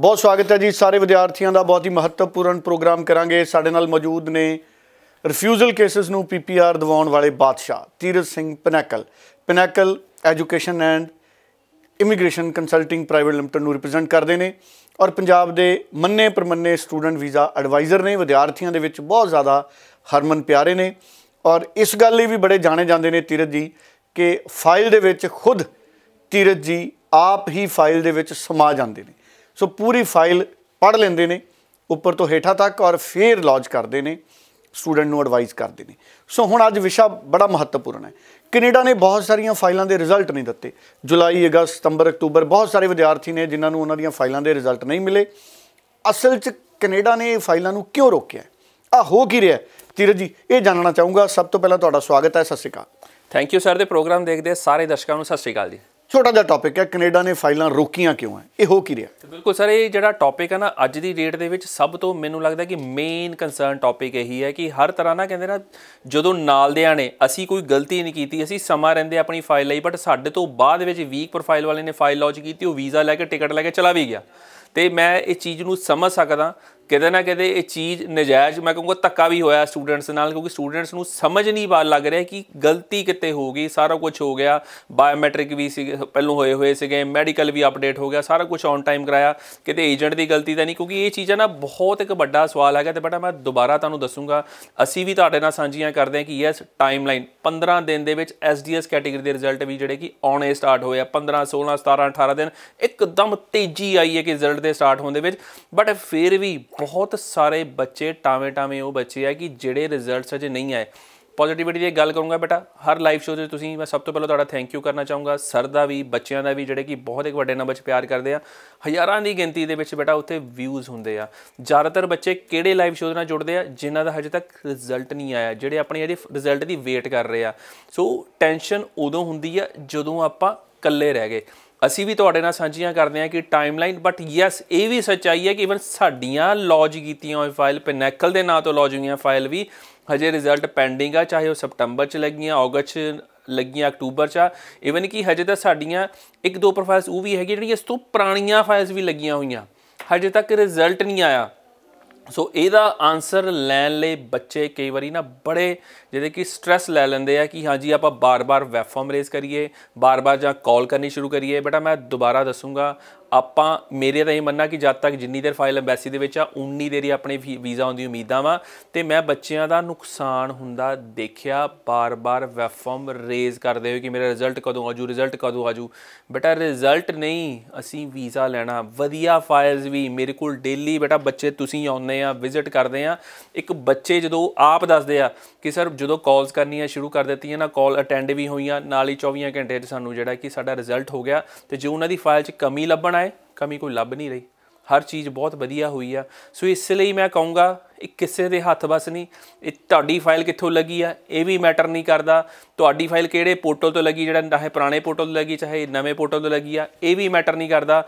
ਬਹੁਤ ਸਵਾਗਤ ਹੈ ਜੀ ਸਾਰੇ ਵਿਦਿਆਰਥੀਆਂ ਦਾ ਬਹੁਤ ਹੀ ਮਹੱਤਵਪੂਰਨ ਪ੍ਰੋਗਰਾਮ ਕਰਾਂਗੇ ਸਾਡੇ ਨਾਲ ਮੌਜੂਦ ਨੇ ਰਿਫਿਊਜ਼ਲ ਕੇਸਸ ਨੂੰ ਪੀਪੀਆਰ ਦਿਵਾਉਣ ਵਾਲੇ ਬਾਦਸ਼ਾਹ Tirath Singh Pinnacle Pinnacle Education and Immigration Consulting Private Limited ਨੂੰ ਰਿਪਰੈਜ਼ੈਂਟ ਕਰਦੇ ਨੇ ਔਰ ਪੰਜਾਬ ਦੇ ਮੰਨੇ ਪਰਮੰਨੇ ਸਟੂਡੈਂਟ ਵੀਜ਼ਾ ਐਡਵਾਈਜ਼ਰ ਨੇ ਵਿਦਿਆਰਥੀਆਂ ਦੇ ਵਿੱਚ ਬਹੁਤ ਜ਼ਿਆਦਾ ਹਰਮਨ ਪਿਆਰੇ ਨੇ ਔਰ ਇਸ ਗੱਲ ਲਈ ਵੀ ਬੜੇ ਜਾਣੇ ਜਾਂਦੇ ਨੇ ਤੀਰਤ ਜੀ ਕਿ ਫਾਈਲ ਦੇ ਵਿੱਚ ਖੁਦ ਤੀਰਤ ਜੀ ਆਪ ਹੀ ਫਾਈਲ ਦੇ ਵਿੱਚ ਸਮਾ ਜਾਂਦੇ ਨੇ ਸੋ ਪੂਰੀ ਫਾਈਲ ਪੜ ਲੈਂਦੇ ਨੇ ਉੱਪਰ ਤੋਂ ਹੇਠਾਂ ਤੱਕ ਔਰ ਫੇਰ ਲੌਜ ਕਰਦੇ ਨੇ ਸਟੂਡੈਂਟ ਨੂੰ ਐਡਵਾਈਸ ਕਰਦੇ ਨੇ ਸੋ ਹੁਣ ਅੱਜ ਵਿਸ਼ਾ ਬੜਾ ਮਹੱਤਵਪੂਰਨ ਹੈ ਕੈਨੇਡਾ ਨੇ ਬਹੁਤ ਸਾਰੀਆਂ ਫਾਈਲਾਂ ਦੇ ਰਿਜ਼ਲਟ ਨਹੀਂ ਦਿੱਤੇ ਜੁਲਾਈ ਅਗਸਤ ਸਤੰਬਰ ਅਕਤੂਬਰ ਬਹੁਤ ਸਾਰੇ ਵਿਦਿਆਰਥੀ ਨੇ ਜਿਨ੍ਹਾਂ ਨੂੰ ਉਹਨਾਂ ਦੀਆਂ ਫਾਈਲਾਂ ਦੇ ਰਿਜ਼ਲਟ ਨਹੀਂ ਮਿਲੇ ਅਸਲ 'ਚ ਕੈਨੇਡਾ ਨੇ ਇਹ ਫਾਈਲਾਂ ਨੂੰ ਕਿਉਂ ਰੋਕਿਆ ਆ ਹੋ ਕੀ ਰਿਹਾ ਤੀਰਜ ਜੀ ਇਹ ਜਾਣਨਾ ਚਾਹੂੰਗਾ ਸਭ ਤੋਂ ਪਹਿਲਾਂ ਤੁਹਾਡਾ ਸਵਾਗਤ ਹੈ ਸਤਿ ਸ਼੍ਰੀ ਅਕਾਲ ਥੈਂਕ ਯੂ ਸਰ ਦੇ ਪ੍ਰੋਗਰਾਮ ਦੇਖਦੇ ਸਾਰੇ ਦਰਸ਼ਕਾਂ ਨੂੰ ਸਤਿ ਸ਼੍ਰੀ ਅਕਾਲ ਜੀ ਛੋਟਾ ਜਿਹਾ ਟੌਪਿਕ ਹੈ ਕੈਨੇਡਾ ਨੇ ਫਾਈਲਾਂ ਰੋਕੀਆਂ ਕਿਉਂ ਹੈ ਇਹ ਹੋ ਕੀ ਰਿਹਾ ਬਿਲਕੁਲ ਸਰ ਇਹ ਜਿਹੜਾ ਟੌਪਿਕ ਹੈ ਨਾ ਅੱਜ ਦੀ ਡੇਟ ਦੇ ਵਿੱਚ ਸਭ ਤੋਂ ਮੈਨੂੰ ਲੱਗਦਾ ਕਿ ਮੇਨ ਕੰਸਰਨ ਟੌਪਿਕ ਇਹੀ ਹੈ ਕਿ ਹਰ ਤਰ੍ਹਾਂ ਨਾ ਕਹਿੰਦੇ ਨਾ ਜਦੋਂ ਨਾਲਦਿਆਂ ਨੇ ਅਸੀਂ ਕੋਈ ਗਲਤੀ ਨਹੀਂ ਕੀਤੀ ਅਸੀਂ ਸਮਾਂ ਰਹਿੰਦੇ ਆਪਣੀ ਫਾਈਲ ਲਈ ਬਟ ਸਾਡੇ ਤੋਂ ਬਾਅਦ ਵਿੱਚ ਵੀਕ ਪ੍ਰੋਫਾਈਲ ਵਾਲੇ ਨੇ ਫਾਈਲ ਲੌਂਚ ਕੀਤੀ ਉਹ ਵੀਜ਼ਾ ਲੈ ਕੇ ਟਿਕਟ ਲੈ ਕੇ ਚਲਾ ਵੀ ਗਿਆ ਤੇ ਮੈਂ ਇਹ ਚੀਜ਼ ਨੂੰ ਸਮਝ ਸਕਦਾ ਕਿਤੇ ਨਾ ਕਿਤੇ ਇਹ ਚੀਜ਼ ਨਜਾਇਜ਼ ਮੈਂ ਕਹੂੰਗਾ ਤੱਕਾ ਵੀ ਹੋਇਆ ਸਟੂਡੈਂਟਸ ਨਾਲ ਕਿਉਂਕਿ ਸਟੂਡੈਂਟਸ ਨੂੰ ਸਮਝ ਨਹੀਂ ਪਾ ਲੱਗ ਰਿਹਾ ਕਿ ਗਲਤੀ ਕਿਤੇ ਹੋ ਗਈ ਸਾਰਾ ਕੁਝ ਹੋ ਗਿਆ ਬਾਇਓਮੈਟ੍ਰਿਕ ਵੀ ਸੀ ਪਹਿਲੋਂ ਹੋਏ ਹੋਏ ਸੀਗੇ ਮੈਡੀਕਲ ਵੀ ਅਪਡੇਟ ਹੋ ਗਿਆ ਸਾਰਾ ਕੁਝ ਔਨ ਟਾਈਮ ਕਰਾਇਆ ਕਿਤੇ ਏਜੰਟ ਦੀ ਗਲਤੀ ਤਾਂ ਨਹੀਂ ਕਿਉਂਕਿ ਇਹ ਚੀਜ਼ਾਂ ਨਾ ਬਹੁਤ ਇੱਕ ਵੱਡਾ ਸਵਾਲ ਹੈਗਾ ਤੇ ਬਟਾ ਮੈਂ ਦੁਬਾਰਾ ਤੁਹਾਨੂੰ ਦੱਸੂਗਾ ਅਸੀਂ ਵੀ ਤੁਹਾਡੇ ਨਾਲ ਸਾਂਝੀਆਂ ਕਰਦੇ ਹਾਂ ਕਿ ਯੈਸ ਟਾਈਮਲਾਈਨ 15 ਦਿਨ ਦੇ ਵਿੱਚ ਐਸਡੀਐਸ ਕੈਟਾਗਰੀ ਦੇ ਰਿਜ਼ਲਟ ਵੀ ਜਿਹੜੇ ਕਿ ਆਉਣੇ ਸਟਾਰਟ ਹੋਏ ਆ 15 16 17 18 ਦਿਨ ਇੱਕਦਮ ਤੇਜ਼ੀ ਆਈ ਹੈ ਕਿ ਰਿਜ਼ਲਟ ਦੇ ਸਟਾਰਟ ਹੋਣ ਦੇ ਵਿੱਚ ਬਟ ਫਿਰ ਵੀ ਬਹੁਤ ਸਾਰੇ ਬੱਚੇ ਟਾਵੇਂ-ਟਾਵੇਂ ਉਹ ਬੱਚੇ ਆ ਕਿ ਜਿਹੜੇ ਰਿਜ਼ਲਟਸ ਅਜੇ ਨਹੀਂ ਆਏ ਪੋਜ਼ਿਟਿਵਿਟੀ ਦੀ ਗੱਲ ਕਰੂੰਗਾ ਬੇਟਾ ਹਰ ਲਾਈਵ ਸ਼ੋਅ ਤੇ ਤੁਸੀਂ ਮੈਂ ਸਭ ਤੋਂ ਪਹਿਲਾਂ ਤੁਹਾਡਾ ਥੈਂਕ ਯੂ ਕਰਨਾ ਚਾਹੂੰਗਾ ਸਰ ਦਾ ਵੀ ਬੱਚਿਆਂ ਦਾ ਵੀ ਜਿਹੜੇ ਕਿ ਬਹੁਤ ਇੱਕ ਵੱਡੇ ਨੰਬਰ 'ਚ ਪਿਆਰ ਕਰਦੇ ਆ ਹਜ਼ਾਰਾਂ ਦੀ ਗਿਣਤੀ ਦੇ ਵਿੱਚ ਬੇਟਾ ਉੱਥੇ ਵਿਊਜ਼ ਹੁੰਦੇ ਆ ਜ਼ਿਆਦਾਤਰ ਬੱਚੇ ਕਿਹੜੇ ਲਾਈਵ ਸ਼ੋਅ ਨਾਲ ਜੁੜਦੇ ਆ ਜਿਨ੍ਹਾਂ ਦਾ ਹਜੇ ਤੱਕ ਰਿਜ਼ਲਟ ਨਹੀਂ ਆਇਆ ਜਿਹੜੇ ਆਪਣੀ ਅਜੇ ਰਿਜ਼ਲਟ ਦੀ ਵੇਟ ਕਰ ਰਹੇ ਆ ਸੋ ਟੈਨਸ਼ਨ ਉਦੋਂ ਹੁੰਦੀ ਆ ਜਦੋਂ ਆਪਾਂ ਇਕੱਲੇ ਰਹਿ ਗਏ ਅਸੀਂ ਵੀ ਤੁਹਾਡੇ ਨਾਲ ਸਾਂਝੀਆਂ ਕਰਦੇ ਹਾਂ ਕਿ ਟਾਈਮਲਾਈਨ ਬਟ ਯੈਸ ਇਹ ਵੀ ਸੱਚਾਈ ਹੈ ਕਿ ਇਵਨ ਸਾਡੀਆਂ ਲੌਜ ਕੀਤੀਆਂ ਹੋਈ ਫਾਈਲ ਪਿਨੈਕਲ ਦੇ ਨਾਂ ਤੋਂ ਲੌਜ ਹੋਈਆਂ ਫਾਈਲ ਵੀ ਹਜੇ ਰਿਜ਼ਲਟ ਪੈਂਡਿੰਗ ਆ ਚਾਹੇ ਉਹ ਸਪਟੰਬਰ ਚ ਲੱਗੀਆਂ ਅਗਸਤ ਚ ਲੱਗੀਆਂ ਅਕਤੂਬਰ ਚ ਇਵਨ ਕਿ ਹਜੇ ਤਾਂ ਸਾਡੀਆਂ ਇੱਕ ਦੋ ਪ੍ਰੋਫਾਈਲਸ ਉਹ ਵੀ ਹੈਗੀ ਜਿਹੜੀਆਂ ਇਸ ਤੋਂ ਪੁਰਾਣੀਆਂ ਫਾਈਲਸ ਵੀ ਲੱਗੀਆਂ ਹੋਈਆਂ ਹਜੇ ਤੱਕ ਰਿਜ਼ਲਟ ਨਹੀਂ ਆਇਆ ਸੋ ਇਹਦਾ ਆਨਸਰ ਲੈਣ ਲਈ ਬੱਚੇ ਕਈ ਵਾਰੀ ਨਾ ਬੜੇ ਜਿਹਦੇ ਕਿ ਸਟ्रेस ਲੈ ਲੈਂਦੇ ਆ ਕਿ ਹਾਂਜੀ ਆਪਾਂ ਬਾਰ-ਬਾਰ ਵੈਬ ਫਾਰਮ ਰੇਜ਼ ਕਰੀਏ ਬਾਰ-ਬਾਰ ਜਾਂ ਕਾਲ ਕਰਨੀ ਸ਼ੁਰੂ ਕਰੀਏ ਬਟ ਮੈਂ ਦੁਬਾਰਾ ਦੱਸੂਗਾ ਆਪਾਂ ਮੇਰੇ ਤਾਂ ਇਹ ਮੰਨਣਾ ਕਿ ਜਦ ਤੱਕ ਜਿੰਨੀ ਦੇਰ ਫਾਈਲ ਐਮਬੈਸੀ ਦੇ ਵਿੱਚ ਆ ਉਨੀ ਦੇਰ ਹੀ ਆਪਣੇ ਵੀਜ਼ਾ ਆਉਣ ਦੀ ਉਮੀਦਾਂ ਵਾ ਤੇ ਮੈਂ ਬੱਚਿਆਂ ਦਾ ਨੁਕਸਾਨ ਹੁੰਦਾ ਦੇਖਿਆ ਬਾਰ-ਬਾਰ ਵੈਬ ਫਾਰਮ ਰੇਜ਼ ਕਰਦੇ ਹੋਏ ਕਿ ਮੇਰਾ ਰਿਜ਼ਲਟ ਕਦੋਂ ਆਜੂ ਰਿਜ਼ਲਟ ਕਦੋਂ ਆਜੂ ਬੇਟਾ ਰਿਜ਼ਲਟ ਨਹੀਂ ਅਸੀਂ ਵੀਜ਼ਾ ਲੈਣਾ ਵਧੀਆ ਫਾਈਲਸ ਵੀ ਮੇਰੇ ਕੋਲ ਡੇਲੀ ਬੇਟਾ ਬੱਚੇ ਤੁਸੀਂ ਆਉਂਦੇ ਆ ਵਿਜ਼ਿਟ ਕਰਦੇ ਆ ਇੱਕ ਬੱਚੇ ਜਦੋਂ ਆਪ ਦੱਸਦੇ ਆ ਕਿ ਸਰ ਜਦੋਂ ਕਾਲਸ ਕਰਨੀਆਂ ਸ਼ੁਰੂ ਕਰ ਦਿੱਤੀਆਂ ਨਾ ਕਾਲ ਅਟੈਂਡ ਵੀ ਹੋਈਆਂ ਨਾਲ ਹੀ 24 ਘੰਟੇ 'ਚ ਸਾਨੂੰ ਜਿਹੜਾ ਕਿ ਸਾਡਾ ਰਿਜ਼ਲਟ ਹੋ ਗਿਆ ਤੇ ਜੇ ਉਹਨਾਂ ਦੀ ਫਾਈਲ 'ਚ ਕਮੀ ਲੱਭਣ ਕਮੀ ਕੋਈ ਲੱਭ ਨਹੀਂ ਰਹੀ ਹਰ ਚੀਜ਼ ਬਹੁਤ ਵਧੀਆ ਹੋਈ ਆ ਸੋ ਇਸ ਲਈ ਮੈਂ ਕਹੂੰਗਾ ਇਹ ਕਿਸੇ ਦੇ ਹੱਥ ਬਸ ਨਹੀਂ ਇਹ ਤੁਹਾਡੀ ਫਾਈਲ ਕਿੱਥੋਂ ਲੱਗੀ ਆ ਇਹ ਵੀ ਮੈਟਰ ਨਹੀਂ ਕਰਦਾ ਤੁਹਾਡੀ ਫਾਈਲ ਕਿਹੜੇ ਪੋਰਟਲ ਤੋਂ ਲੱਗੀ ਜਿਹੜਾ ਚਾਹੇ ਪੁਰਾਣੇ ਪੋਰਟਲ ਤੋਂ ਲੱਗੀ ਚਾਹੇ ਨਵੇਂ ਪੋਰਟਲ ਤੋਂ ਲੱਗੀ ਆ ਇਹ ਵੀ ਮੈਟਰ ਨਹੀਂ ਕਰਦਾ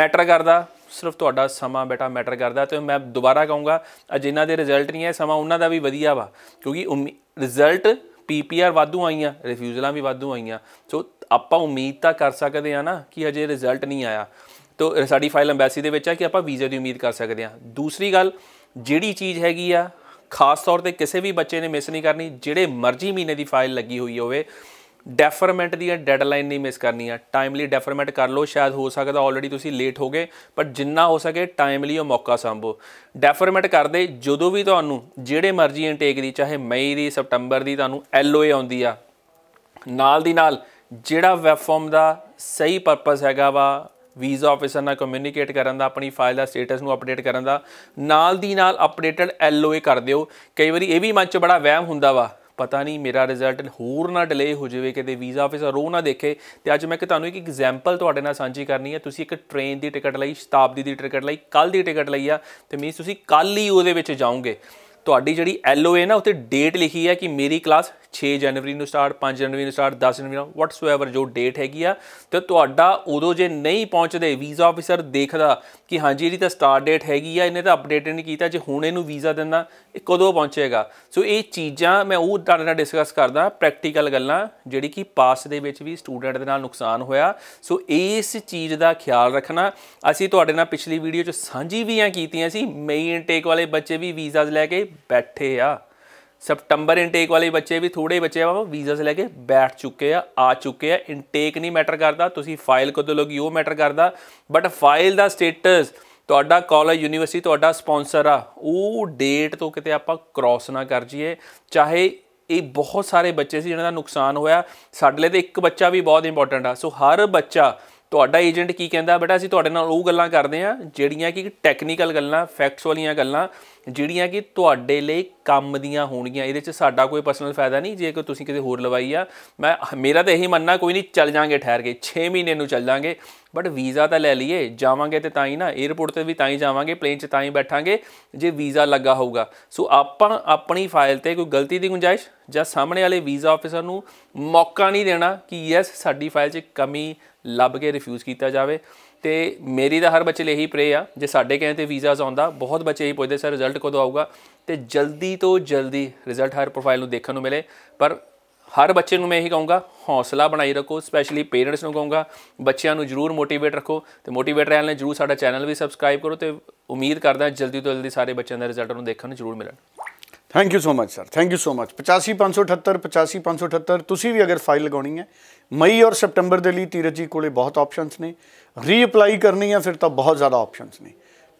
ਮੈਟਰ ਕਰਦਾ ਸਿਰਫ ਤੁਹਾਡਾ ਸਮਾਂ ਬੇਟਾ ਮੈਟਰ ਕਰਦਾ ਤੇ ਮੈਂ ਦੁਬਾਰਾ ਕਹੂੰਗਾ ਅਜ ਜਿਨ੍ਹਾਂ ਦੇ ਰਿਜ਼ਲਟ ਨਹੀਂ ਆਏ ਸਮਾਂ ਉਹਨਾਂ ਦਾ ਵੀ ਵਧੀਆ ਵਾ ਕਿਉਂਕਿ ਰਿਜ਼ਲਟ ਪੀਪੀਆਰ ਵਾਧੂ ਆਈਆਂ ਰਿਫਿਊਜ਼ਲਾਂ ਵੀ ਵਾਧੂ ਆਈਆਂ ਸੋ ਆਪਾਂ ਉਮੀਦ ਤਾਂ ਕਰ ਸਕਦੇ ਆ ਨਾ ਕਿ ਅਜੇ ਰਿਜ਼ਲਟ ਨਹੀਂ ਆਇਆ ਤੋਂ ਸਾਡੀ ਫਾਈਲ ਐਮਬੈਸੀ ਦੇ ਵਿੱਚ ਹੈ ਕਿ ਆਪਾਂ ਵੀਜ਼ਾ ਦੀ ਉਮੀਦ ਕਰ ਸਕਦੇ ਹਾਂ ਦੂਸਰੀ ਗੱਲ ਜਿਹੜੀ ਚੀਜ਼ ਹੈਗੀ ਆ ਖਾਸ ਤੌਰ ਤੇ ਕਿਸੇ ਵੀ ਬੱਚੇ ਨੇ ਮਿਸ ਨਹੀਂ ਕਰਨੀ ਜਿਹੜੇ ਮਰਜ਼ੀ ਮਹੀਨੇ ਦੀ ਫਾਈਲ ਲੱਗੀ ਹੋਈ ਹੋਵੇ ਡੈਫਰਮੈਂਟ ਦੀ ਡੈਡਲਾਈਨ ਨਹੀਂ ਮਿਸ ਕਰਨੀ ਆ ਟਾਈਮਲੀ ਡੈਫਰਮੈਂਟ ਕਰ ਲਓ ਸ਼ਾਇਦ ਹੋ ਸਕਦਾ ਆਲਰੇਡੀ ਤੁਸੀਂ ਲੇਟ ਹੋ ਗਏ ਪਰ ਜਿੰਨਾ ਹੋ ਸਕੇ ਟਾਈਮਲੀ ਉਹ ਮੌਕਾ ਸੰਭੋ ਡੈਫਰਮੈਂਟ ਕਰਦੇ ਜਦੋਂ ਵੀ ਤੁਹਾਨੂੰ ਜਿਹੜੇ ਮਰਜ਼ੀ ਇਨਟੇਕ ਦੀ ਚਾਹੇ ਮਈ ਦੀ ਸਪਟੰਬਰ ਦੀ ਤੁਹਾਨੂੰ ਐਲਓਏ ਆਉਂਦੀ ਆ ਨਾਲ ਦੀ ਨਾਲ ਜਿਹੜਾ ਵੈਬ ਫਾਰਮ ਦਾ ਸਹੀ ਪਰਪਸ ਹੈਗਾ ਵਾ ਵੀਜ਼ਾ ਆਫੀਸਰ ਨਾਲ ਕਮਿਊਨੀਕੇਟ ਕਰਨ ਦਾ ਆਪਣੀ ਫਾਈਲ ਦਾ ਸਟੇਟਸ ਨੂੰ ਅਪਡੇਟ ਕਰਨ ਦਾ ਨਾਲ ਦੀ ਨਾਲ ਅਪਡੇਟਡ ਐਲਓਏ ਕਰ ਦਿਓ ਕਈ ਵਾਰੀ ਇਹ ਵੀ ਮਨ 'ਚ ਬੜਾ ਵਹਿਮ ਹੁੰਦਾ ਵਾ ਪਤਾ ਨਹੀਂ ਮੇਰਾ ਰਿਜ਼ਲਟ ਹੋਰ ਨਾ ਡਿਲੇ ਹੋ ਜਾਵੇ ਕਿਤੇ ਵੀਜ਼ਾ ਆਫੀਸਰ ਰੋ ਨਾ ਦੇਖੇ ਤੇ ਅੱਜ ਮੈਂ ਕਿ ਤੁਹਾਨੂੰ ਇੱਕ ਐਗਜ਼ਾਮਪਲ ਤੁਹਾਡੇ ਨਾਲ ਸਾਂਝੀ ਕਰਨੀ ਹੈ ਤੁਸੀਂ ਇੱਕ ਟ੍ਰੇਨ ਦੀ ਟਿਕਟ ਲਈ ਸ਼ਤਾਬਦੀ ਦੀ ਟਿਕਟ ਲਈ ਕੱਲ ਦੀ ਟਿਕਟ ਲਈ ਆ ਤੇ ਮੀਨਸ ਤੁਸੀਂ ਕੱਲ ਹੀ ਉਹਦੇ ਵਿੱਚ ਜਾਓਗੇ ਤੁਹਾਡੀ ਜਿਹੜੀ LOA ਨਾ ਉੱਤੇ ਡੇਟ ਲਿਖੀ ਹੈ ਕਿ ਮੇਰੀ ਕਲਾਸ 6 ਜਨਵਰੀ ਨੂੰ ਸਟਾਰਟ 5 ਜਨਵਰੀ ਨੂੰ ਸਟਾਰਟ 10 ਜਨਵਰੀ ਨੂੰ ਵਟਸੋਐਵਰ ਜੋ ਡੇਟ ਹੈਗੀ ਆ ਤੇ ਤੁਹਾਡਾ ਉਦੋਂ ਜੇ ਨਹੀਂ ਪਹੁੰਚਦੇ ਵੀਜ਼ਾ ਆਫੀਸਰ ਦੇਖਦਾ ਕਿ ਹਾਂਜੀ ਇਹਦੀ ਤਾਂ ਸਟਾਰਟ ਡੇਟ ਹੈਗੀ ਆ ਇਹਨੇ ਤਾਂ ਅਪਡੇਟ ਨਹੀਂ ਕੀਤਾ ਜੇ ਹੁਣ ਇਹਨੂੰ ਵੀਜ਼ਾ ਦਿੰਦਾ ਇਹ ਕਦੋਂ ਪਹੁੰਚੇਗਾ ਸੋ ਇਹ ਚੀਜ਼ਾਂ ਮੈਂ ਉਹ ਤੁਹਾਡੇ ਨਾਲ ਡਿਸਕਸ ਕਰਦਾ ਪ੍ਰੈਕਟੀਕਲ ਗੱਲਾਂ ਜਿਹੜੀ ਕਿ ਪਾਸ ਦੇ ਵਿੱਚ ਵੀ ਸਟੂਡੈਂਟ ਦੇ ਨਾਲ ਨੁਕਸਾਨ ਹੋਇਆ ਸੋ ਇਸ ਚੀਜ਼ ਦਾ ਖਿਆਲ ਰੱਖਣਾ ਅਸੀਂ ਤੁਹਾਡੇ ਨਾਲ ਪਿਛਲੀ ਵੀਡੀਓ 'ਚ ਸਾਂਝੀ ਵੀ ਆ ਕੀਤੀਆਂ ਸੀ ਮੇਨ ਇਨਟੇਕ ਵਾਲੇ ਬੱਚੇ ਵੀ ਵੀਜ਼ਾਸ ਲੈ ਕੇ ਬੈਠੇ ਆ ਸਪਟੰਬਰ ਇਨਟੇਕ ਵਾਲੇ ਬੱਚੇ ਵੀ ਥੋੜੇ ਬੱਚੇ ਆ ਵੀਜ਼ਾਸ ਲੈ ਕੇ ਬੈਠ ਚੁੱਕੇ ਆ ਆ ਚੁੱਕੇ ਆ ਇਨਟੇਕ ਨਹੀਂ ਮੈਟਰ ਕਰਦਾ ਤੁਸੀਂ ਫਾਈਲ ਕਦੋਂ ਲੋਗੀ ਉਹ ਮੈਟਰ ਕਰਦਾ ਬਟ ਫਾਈਲ ਦਾ ਸਟੇਟਸ ਤੁਹਾਡਾ ਕਾਲਜ ਯੂਨੀਵਰਸਿਟੀ ਤੁਹਾਡਾ ਸਪਾਂਸਰ ਆ ਉਹ ਡੇਟ ਤੋਂ ਕਿਤੇ ਆਪਾਂ ਕ੍ਰਾਸ ਨਾ ਕਰ ਜੀਏ ਚਾਹੇ ਇਹ ਬਹੁਤ ਸਾਰੇ ਬੱਚੇ ਸੀ ਜਿਨ੍ਹਾਂ ਦਾ ਨੁਕਸਾਨ ਹੋਇਆ ਸਾਡੇ ਲਈ ਤੇ ਇੱਕ ਬੱਚਾ ਵੀ ਬਹੁਤ ਇੰਪੋਰਟੈਂਟ ਆ ਸੋ ਹਰ ਬੱਚਾ ਤੁਹਾਡਾ ਏਜੰਟ ਕੀ ਕਹਿੰਦਾ ਬੇਟਾ ਅਸੀਂ ਤੁਹਾਡੇ ਨਾਲ ਉਹ ਗੱਲਾਂ ਕਰਦੇ ਆ ਜਿਹੜੀਆਂ ਕਿ ਟੈਕਨੀਕਲ ਗੱਲਾਂ ਫੈਕਟਸ ਵਾਲੀਆਂ ਗੱਲਾਂ ਜਿਹੜੀਆਂ ਕਿ ਤੁਹਾਡੇ ਲਈ ਕੰਮ ਦੀਆਂ ਹੋਣਗੀਆਂ ਇਹਦੇ 'ਚ ਸਾਡਾ ਕੋਈ ਪਰਸਨਲ ਫਾਇਦਾ ਨਹੀਂ ਜੇ ਤੁਸੀਂ ਕਿਤੇ ਹੋਰ ਲਵਾਈ ਆ ਮੈਂ ਮੇਰਾ ਤਾਂ ਇਹੀ ਮੰਨਣਾ ਕੋਈ ਨਹੀਂ ਚੱਲ ਜਾਾਂਗੇ ਠਹਿਰ ਕੇ 6 ਮਹੀਨੇ ਨੂੰ ਚੱਲ ਜਾਾਂਗੇ ਬਟ ਵੀਜ਼ਾ ਤਾਂ ਲੈ ਲਈਏ ਜਾਵਾਂਗੇ ਤੇ ਤਾਂ ਹੀ ਨਾ 에어ਪੋਰਟ ਤੇ ਵੀ ਤਾਂ ਹੀ ਜਾਵਾਂਗੇ ਪਲੇਨ 'ਚ ਤਾਂ ਹੀ ਬੈਠਾਂਗੇ ਜੇ ਵੀਜ਼ਾ ਲੱਗਾ ਹੋਊਗਾ ਸੋ ਆਪਾਂ ਆਪਣੀ ਫਾਈਲ ਤੇ ਕੋਈ ਗਲਤੀ ਦੀ ਗੁੰਜਾਇਸ਼ ਜਾਂ ਸਾਹਮਣੇ ਵਾਲੇ ਵੀਜ਼ਾ ਆਫੀਸਰ ਨੂੰ ਮੌਕਾ ਨਹੀਂ ਦੇਣਾ ਕਿ ਯੈਸ ਸਾਡੀ ਫਾਈਲ 'ਚ ਕਮੀ ਲੱਭ ਕੇ ਰਿਫਿਊਜ਼ ਕੀਤਾ ਜਾਵੇ ਤੇ ਮੇਰੀ ਤਾਂ ਹਰ ਬੱਚੇ ਲਈ ਹੀ ਪ੍ਰੇ ਆ ਜੇ ਸਾਡੇ ਕਹਿੰਦੇ ਤੇ ਵੀਜ਼ਾਸ ਆਉਂਦਾ ਬਹੁਤ ਬੱਚੇ ਹੀ ਪੁੱਛਦੇ ਸਰ ਰਿਜ਼ਲਟ ਕਦੋਂ ਆਊਗਾ ਤੇ ਜਲਦੀ ਤੋਂ ਜਲਦੀ ਰਿਜ਼ਲਟ ਹਰ ਪ੍ਰੋਫਾਈਲ ਨੂੰ ਦੇਖਣ ਨੂੰ ਮਿਲੇ ਪਰ ਹਰ ਬੱਚੇ ਨੂੰ ਮੈਂ ਇਹੀ ਕਹੂੰਗਾ ਹੌਸਲਾ ਬਣਾਈ ਰੱਖੋ ਸਪੈਸ਼ਲੀ ਪੇਰੈਂਟਸ ਨੂੰ ਕਹੂੰਗਾ ਬੱਚਿਆਂ ਨੂੰ ਜਰੂਰ ਮੋਟੀਵੇਟ ਰੱਖੋ ਤੇ ਮੋਟੀਵੇਟ ਰਹਿਣ ਲਈ ਜਰੂਰ ਸਾਡਾ ਚੈਨਲ ਵੀ ਸਬਸਕ੍ਰਾਈਬ ਕਰੋ ਤੇ ਉਮੀਦ ਕਰਦਾ ਜਲਦੀ ਤੋਂ ਜਲਦੀ ਸਾਰੇ ਬੱਚਿਆਂ ਦਾ ਰਿਜ਼ਲਟ ਨੂੰ ਦੇਖਣ ਨੂੰ ਜਰੂਰ ਮਿਲਣ thank you so much sir thank you so much 85578 85578 ਤੁਸੀਂ ਵੀ ਅਗਰ ਫਾਈਲ ਲਗਾਉਣੀ ਹੈ ਮਈ ਔਰ ਸਪਟੰਬਰ ਦੇ ਲਈ ਤੀਰਜ ਜੀ ਕੋਲੇ ਬਹੁਤ ਆਪਸ਼ਨਸ ਨੇ ਰੀਅਪਲਾਈ ਕਰਨੀ ਹੈ ਫਿਰ ਤਾਂ ਬਹੁਤ ਜ਼ਿਆਦਾ ਆਪਸ਼ਨਸ ਨੇ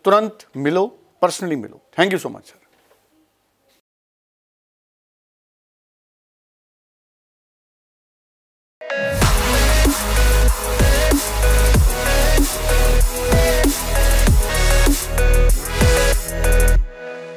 ਤੁਰੰਤ ਮਿਲੋ ਪਰਸਨਲੀ ਮਿਲੋ thank you so much sir